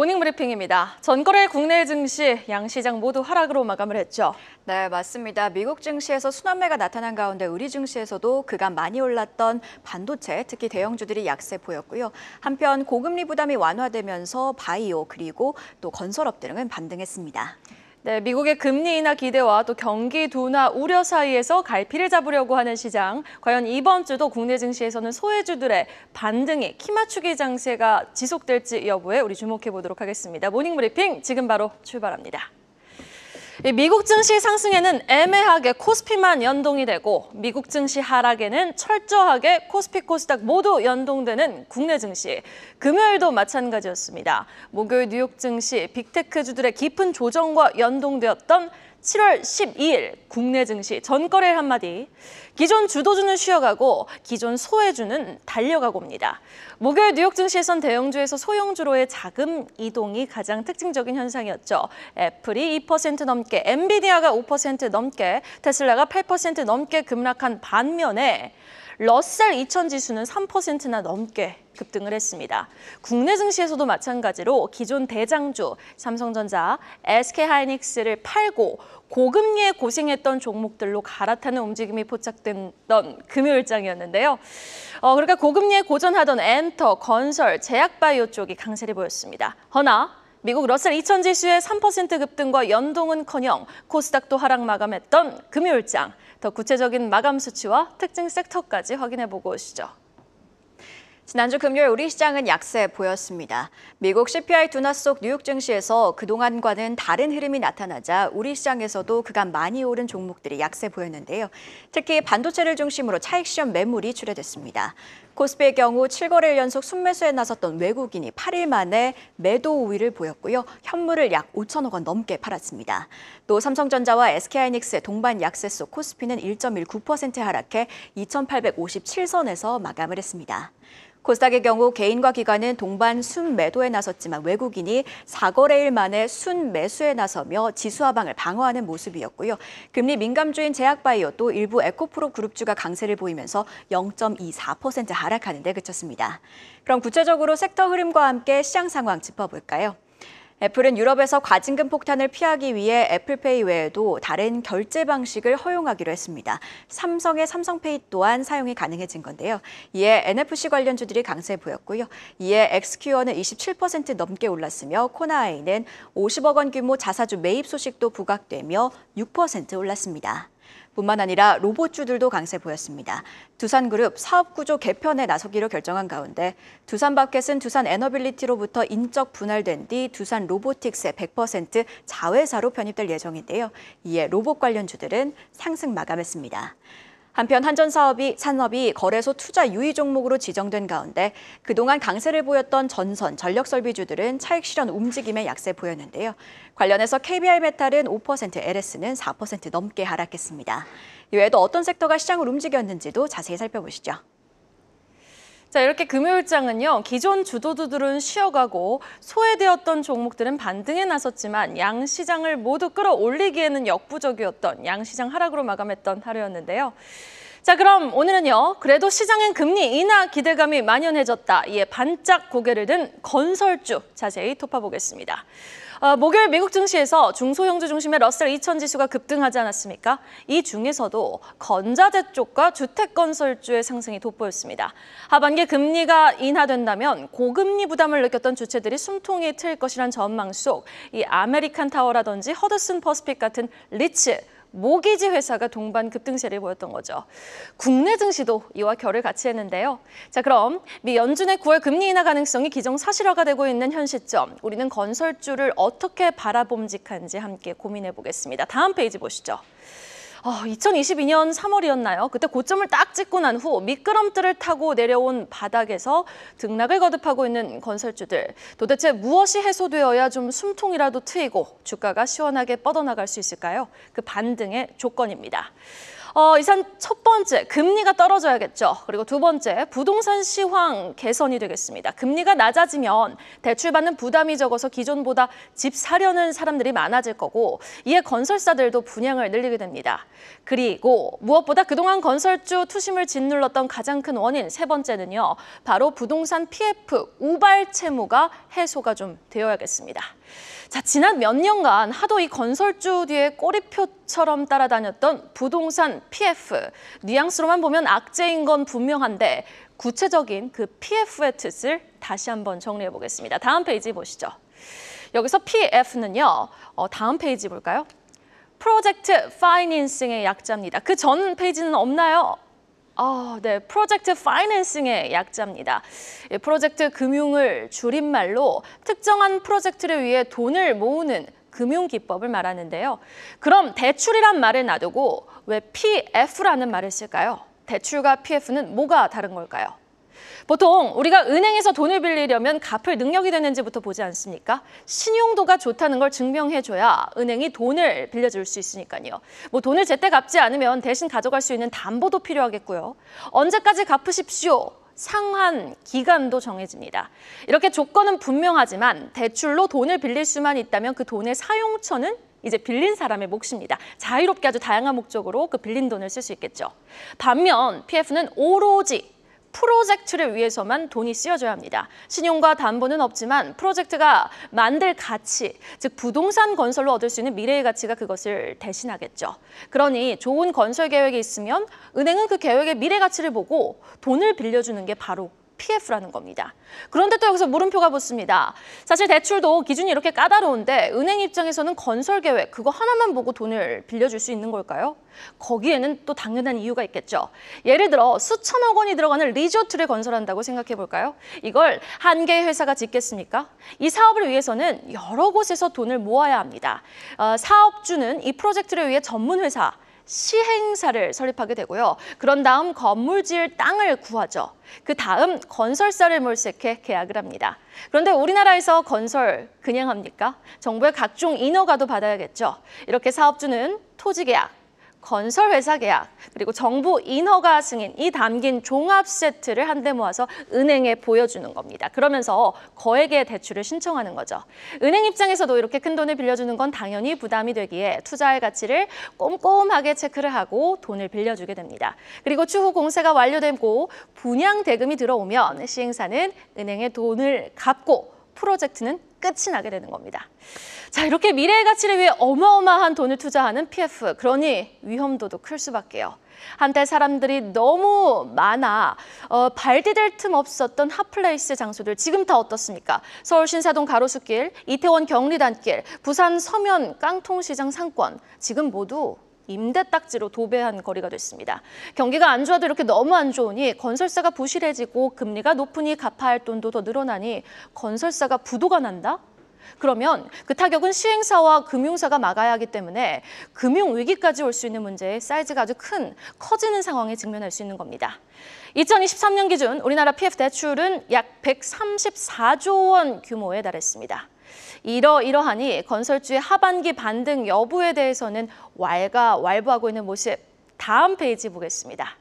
모닝브리핑입니다. 전거래 국내 증시 양시장 모두 하락으로 마감을 했죠. 네, 맞습니다. 미국 증시에서 순환매가 나타난 가운데 우리 증시에서도 그간 많이 올랐던 반도체, 특히 대형주들이 약세 보였고요. 한편 고금리 부담이 완화되면서 바이오 그리고 또 건설업 등은 반등했습니다. 네, 미국의 금리 인하 기대와 또 경기 둔화 우려 사이에서 갈피를 잡으려고 하는 시장. 과연 이번 주도 국내 증시에서는 소외주들의 반등이 키맞추기 장세가 지속될지 여부에 우리 주목해 보도록 하겠습니다. 모닝 브리핑 지금 바로 출발합니다. 미국 증시 상승에는 애매하게 코스피만 연동이 되고 미국 증시 하락에는 철저하게 코스피 코스닥 모두 연동되는 국내 증시. 금요일도 마찬가지였습니다. 목요일 뉴욕 증시 빅테크주들의 깊은 조정과 연동되었던 7월 12일 국내 증시 전거래 한마디. 기존 주도주는 쉬어가고 기존 소외주는 달려가고입니다. 목요일 뉴욕 증시에선 대형주에서 소형주로의 자금 이동이 가장 특징적인 현상이었죠. 애플이 2% 넘게, 엔비디아가 5% 넘게, 테슬라가 8% 넘게 급락한 반면에 러셀 2000 지수는 3%나 넘게 급등을 했습니다. 국내 증시에서도 마찬가지로 기존 대장주 삼성전자, SK하이닉스를 팔고 고금리에 고생했던 종목들로 갈아타는 움직임이 포착됐던 금요일장이었는데요. 어, 그러니까 고금리에 고전하던 엔터, 건설, 제약바이오 쪽이 강세를 보였습니다. 허나 미국 러셀 2000 지수의 3% 급등과 연동은커녕 코스닥도 하락 마감했던 금요일장. 더 구체적인 마감 수치와 특징 섹터까지 확인해보고 오시죠. 지난주 금요일 우리 시장은 약세 보였습니다. 미국 CPI 둔화 속 뉴욕 증시에서 그동안과는 다른 흐름이 나타나자 우리 시장에서도 그간 많이 오른 종목들이 약세 보였는데요. 특히 반도체를 중심으로 차익 시험 매물이 출회됐습니다. 코스피의 경우 7거래일 연속 순매수에 나섰던 외국인이 8일 만에 매도 우위를 보였고요. 현물을 약 5천억 원 넘게 팔았습니다. 또 삼성전자와 SK하이닉스의 동반 약세 속 코스피는 1.19% 하락해 2,857선에서 마감을 했습니다. 코스닥의 경우 개인과 기관은 동반 순매도에 나섰지만 외국인이 4거래일 만에 순매수에 나서며 지수 하방을 방어하는 모습이었고요. 금리 민감주인 제약바이오 또 일부 에코프로 그룹주가 강세를 보이면서 0.24% 하락하는 데 그쳤습니다. 그럼 구체적으로 섹터 흐름과 함께 시장 상황 짚어볼까요? 애플은 유럽에서 과징금 폭탄을 피하기 위해 애플페이 외에도 다른 결제 방식을 허용하기로 했습니다. 삼성의 삼성페이 또한 사용이 가능해진 건데요. 이에 NFC 관련주들이 강세 보였고요. 이에 x q 큐어는27% 넘게 올랐으며 코나아이는 50억 원 규모 자사주 매입 소식도 부각되며 6% 올랐습니다. 뿐만 아니라 로봇주들도 강세 보였습니다. 두산그룹 사업구조 개편에 나서기로 결정한 가운데 두산바켓은 두산에너빌리티로부터 인적 분할된 뒤 두산 로보틱스의 100% 자회사로 편입될 예정인데요. 이에 로봇 관련주들은 상승 마감했습니다. 한편 한전사업이 산업이 거래소 투자 유의 종목으로 지정된 가운데 그동안 강세를 보였던 전선, 전력설비주들은 차익 실현 움직임의 약세 보였는데요. 관련해서 KBR메탈은 5%, LS는 4% 넘게 하락했습니다. 이외에도 어떤 섹터가 시장을 움직였는지도 자세히 살펴보시죠. 자 이렇게 금요일장은요 기존 주도주들은 쉬어가고 소외되었던 종목들은 반등에 나섰지만 양 시장을 모두 끌어올리기에는 역부족이었던 양 시장 하락으로 마감했던 하루였는데요. 자 그럼 오늘은요 그래도 시장엔 금리 인하 기대감이 만연해졌다 이에 반짝 고개를 든 건설주 자세히 토파보겠습니다 어, 목요일 미국 증시에서 중소형주 중심의 러셀 2000 지수가 급등하지 않았습니까? 이 중에서도 건자재 쪽과 주택건설주의 상승이 돋보였습니다. 하반기 금리가 인하된다면 고금리 부담을 느꼈던 주체들이 숨통이 트일 것이란 전망 속 이 아메리칸 타워라든지 허드슨 퍼스픽 같은 리츠 모기지 회사가 동반 급등세를 보였던 거죠. 국내 증시도 이와 결을 같이 했는데요. 자 그럼 미 연준의 9월 금리 인하 가능성이 기정사실화가 되고 있는 현 시점 우리는 건설주를 어떻게 바라봄직한지 함께 고민해 보겠습니다. 다음 페이지 보시죠. 어, 아, 2022년 3월이었나요? 그때 고점을 딱 찍고 난 후 미끄럼틀을 타고 내려온 바닥에서 등락을 거듭하고 있는 건설주들. 도대체 무엇이 해소되어야 좀 숨통이라도 트이고 주가가 시원하게 뻗어나갈 수 있을까요? 그 반등의 조건입니다. 어, 이산 첫 번째 금리가 떨어져야겠죠. 그리고 두 번째 부동산 시황 개선이 되겠습니다. 금리가 낮아지면 대출받는 부담이 적어서 기존보다 집 사려는 사람들이 많아질 거고 이에 건설사들도 분양을 늘리게 됩니다. 그리고 무엇보다 그동안 건설주 투심을 짓눌렀던 가장 큰 원인 세 번째는요. 바로 부동산 PF 우발 채무가 해소가 좀 되어야겠습니다. 자, 지난 몇 년간 하도 이 건설주 뒤에 꼬리표처럼 따라다녔던 부동산 PF. 뉘앙스로만 보면 악재인 건 분명한데 구체적인 그 PF의 뜻을 다시 한번 정리해 보겠습니다. 다음 페이지 보시죠. 여기서 PF는요. 어, 다음 페이지 볼까요? 프로젝트 파이낸싱의 약자입니다. 그 전 페이지는 없나요? 아, 네, 프로젝트 파이낸싱의 약자입니다. 예, 프로젝트 금융을 줄임말로 특정한 프로젝트를 위해 돈을 모으는 금융 기법을 말하는데요. 그럼 대출이란 말을 놔두고 왜 PF라는 말을 쓸까요? 대출과 PF는 뭐가 다른 걸까요? 보통 우리가 은행에서 돈을 빌리려면 갚을 능력이 되는지부터 보지 않습니까? 신용도가 좋다는 걸 증명해줘야 은행이 돈을 빌려줄 수 있으니까요. 뭐 돈을 제때 갚지 않으면 대신 가져갈 수 있는 담보도 필요하겠고요. 언제까지 갚으십시오. 상한 기간도 정해집니다. 이렇게 조건은 분명하지만 대출로 돈을 빌릴 수만 있다면 그 돈의 사용처는 이제 빌린 사람의 몫입니다. 자유롭게 아주 다양한 목적으로 그 빌린 돈을 쓸 수 있겠죠. 반면 PF는 오로지 프로젝트를 위해서만 돈이 쓰여져야 합니다. 신용과 담보는 없지만 프로젝트가 만들 가치, 즉 부동산 건설로 얻을 수 있는 미래의 가치가 그것을 대신하겠죠. 그러니 좋은 건설 계획이 있으면 은행은 그 계획의 미래 가치를 보고 돈을 빌려주는 게 바로 PF라는 겁니다. 그런데 또 여기서 물음표가 붙습니다. 사실 대출도 기준이 이렇게 까다로운데 은행 입장에서는 건설 계획 그거 하나만 보고 돈을 빌려줄 수 있는 걸까요? 거기에는 또 당연한 이유가 있겠죠. 예를 들어 수천억 원이 들어가는 리조트를 건설한다고 생각해 볼까요? 이걸 한 개의 회사가 짓겠습니까? 이 사업을 위해서는 여러 곳에서 돈을 모아야 합니다. 어, 사업주는 이 프로젝트를 위해 전문 회사 시행사를 설립하게 되고요. 그런 다음 건물 지을 땅을 구하죠. 그 다음 건설사를 몰색해 계약을 합니다. 그런데 우리나라에서 건설 그냥 합니까? 정부의 각종 인허가도 받아야겠죠. 이렇게 사업주는 토지계약, 건설회사 계약, 그리고 정부 인허가 승인이 담긴 종합 세트를 한데 모아서 은행에 보여주는 겁니다. 그러면서 거액의 대출을 신청하는 거죠. 은행 입장에서도 이렇게 큰 돈을 빌려주는 건 당연히 부담이 되기에 투자할 가치를 꼼꼼하게 체크를 하고 돈을 빌려주게 됩니다. 그리고 추후 공세가 완료되고 분양 대금이 들어오면 시행사는 은행에 돈을 갚고 프로젝트는 끝이 나게 되는 겁니다. 자, 이렇게 미래의 가치를 위해 어마어마한 돈을 투자하는 PF. 그러니 위험도도 클 수밖에요. 한때 사람들이 너무 많아 어, 발 디딜 틈 없었던 핫플레이스 장소들 지금 다 어떻습니까? 서울 신사동 가로수길, 이태원 경리단길, 부산 서면 깡통시장 상권 지금 모두 임대딱지로 도배한 거리가 됐습니다. 경기가 안 좋아도 이렇게 너무 안 좋으니 건설사가 부실해지고 금리가 높으니 갚아야 할 돈도 더 늘어나니 건설사가 부도가 난다? 그러면 그 타격은 시행사와 금융사가 막아야 하기 때문에 금융위기까지 올 수 있는 문제의 사이즈가 아주 큰 커지는 상황에 직면할 수 있는 겁니다. 2023년 기준 우리나라 PF 대출은 약 134조 원 규모에 달했습니다. 이러이러하니 건설주의 하반기 반등 여부에 대해서는 왈가 왈부하고 있는 모습 다음 페이지 보겠습니다.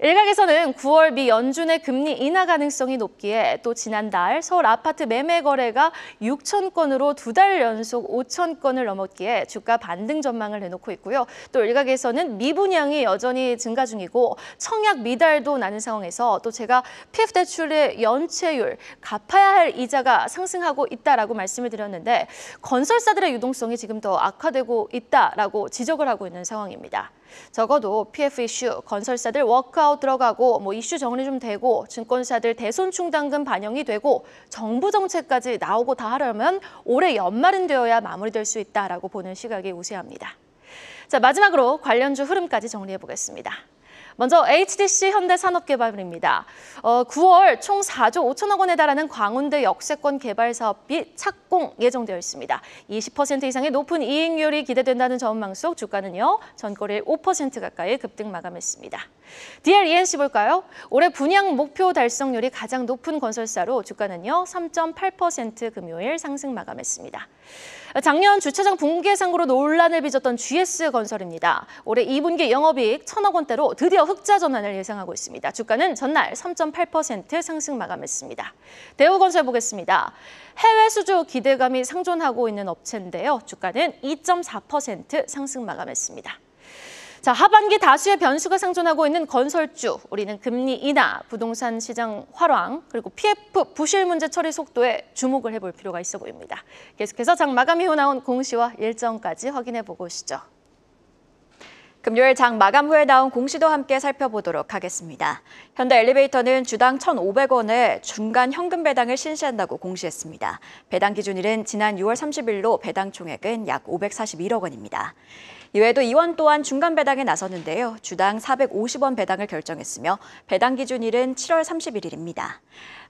일각에서는 9월 미 연준의 금리 인하 가능성이 높기에 또 지난달 서울 아파트 매매 거래가 6천 건으로 두 달 연속 5천 건을 넘었기에 주가 반등 전망을 내놓고 있고요. 또 일각에서는 미분양이 여전히 증가 중이고 청약 미달도 나는 상황에서 또 제가 PF 대출의 연체율 갚아야 할 이자가 상승하고 있다라고 말씀을 드렸는데 건설사들의 유동성이 지금 더 악화되고 있다라고 지적을 하고 있는 상황입니다. 적어도 PF 이슈, 건설사들 워크아웃 들어가고 뭐 이슈 정리 좀 되고 증권사들 대손 충당금 반영이 되고 정부 정책까지 나오고 다 하려면 올해 연말은 되어야 마무리될 수 있다라고 보는 시각이 우세합니다. 자, 마지막으로 관련주 흐름까지 정리해 보겠습니다. 먼저 HDC 현대산업개발입니다. 어, 9월 총 4조 5천억 원에 달하는 광운대 역세권 개발 사업비 착공 예정되어 있습니다. 20% 이상의 높은 이익률이 기대된다는 전망 속 주가는요. 전거래일 5% 가까이 급등 마감했습니다. DLENC 볼까요? 올해 분양 목표 달성률이 가장 높은 건설사로 주가는요. 3.8% 금요일 상승 마감했습니다. 작년 주차장 붕괴상으로 논란을 빚었던 GS건설입니다. 올해 2분기 영업이익 천억 원대로 드디어 흑자 전환을 예상하고 있습니다. 주가는 전날 3.8% 상승 마감했습니다. 대우건설 보겠습니다. 해외 수주 기대감이 상존하고 있는 업체인데요. 주가는 2.4% 상승 마감했습니다. 자, 하반기 다수의 변수가 상존하고 있는 건설주, 우리는 금리 인하, 부동산 시장 활황, 그리고 PF 부실 문제 처리 속도에 주목을 해볼 필요가 있어 보입니다. 계속해서 장 마감 이후 나온 공시와 일정까지 확인해 보고 오시죠. 금요일 장 마감 후에 나온 공시도 함께 살펴보도록 하겠습니다. 현대 엘리베이터는 주당 1,500원에 중간 현금 배당을 신시한다고 공시했습니다. 배당 기준일은 지난 6월 30일로 배당 총액은 약 541억 원입니다. 이외에도 이원 또한 중간 배당에 나섰는데요. 주당 450원 배당을 결정했으며 배당 기준일은 7월 31일입니다.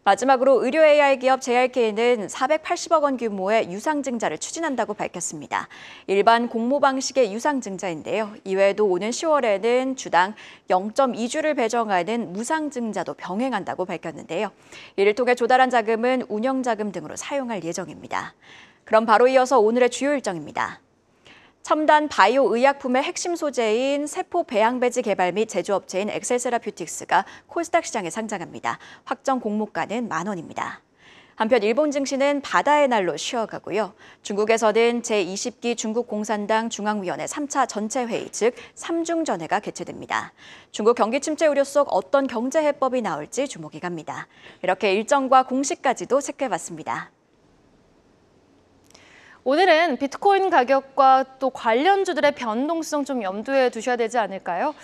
마지막으로 의료 AI 기업 JRK는 480억 원 규모의 유상증자를 추진한다고 밝혔습니다. 일반 공모 방식의 유상증자인데요. 이외에도 오는 10월에는 주당 0.2주를 배정하는 무상증자도 병행한다고 밝혔는데요. 이를 통해 조달한 자금은 운영자금 등으로 사용할 예정입니다. 그럼 바로 이어서 오늘의 주요 일정입니다. 첨단 바이오 의약품의 핵심 소재인 세포 배양배지 개발 및 제조업체인 엑셀세라퓨틱스가 코스닥 시장에 상장합니다. 확정 공모가는 만 원입니다. 한편 일본 증시는 바다의 날로 쉬어가고요. 중국에서는 제20기 중국 공산당 중앙위원회 3차 전체 회의 즉3중전회가 개최됩니다. 중국 경기 침체 우려 속 어떤 경제 해법이 나올지 주목이 갑니다. 이렇게 일정과 공식까지도 체크해봤습니다. 오늘은 비트코인 가격과 또 관련주들의 변동성 좀 염두에 두셔야 되지 않을까요?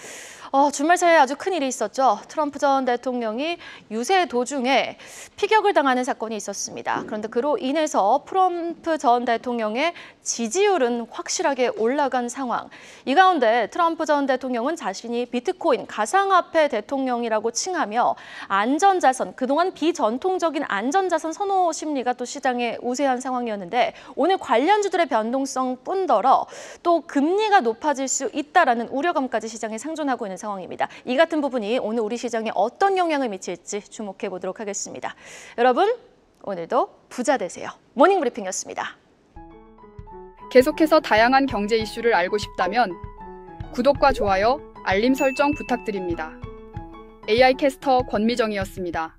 어, 주말 사이에 아주 큰 일이 있었죠. 트럼프 전 대통령이 유세 도중에 피격을 당하는 사건이 있었습니다. 그런데 그로 인해서 트럼프 전 대통령의 지지율은 확실하게 올라간 상황. 이 가운데 트럼프 전 대통령은 자신이 비트코인 가상화폐 대통령이라고 칭하며 안전자선, 그동안 비전통적인 안전자선 선호 심리가 또 시장에 우세한 상황이었는데 오늘 관련주들의 변동성 뿐더러 또 금리가 높아질 수 있다라는 우려감까지 시장에 상존하고 있는 상황입니다. 이 같은 부분이 오늘 우리 시장에 어떤 영향을 미칠지 주목해 보도록 하겠습니다. 여러분 오늘도 부자 되세요. 모닝 브리핑이었습니다. 계속해서 다양한 경제 이슈를 알고 싶다면 구독과 좋아요, 알림 설정 부탁드립니다. AI 캐스터 권미정이었습니다.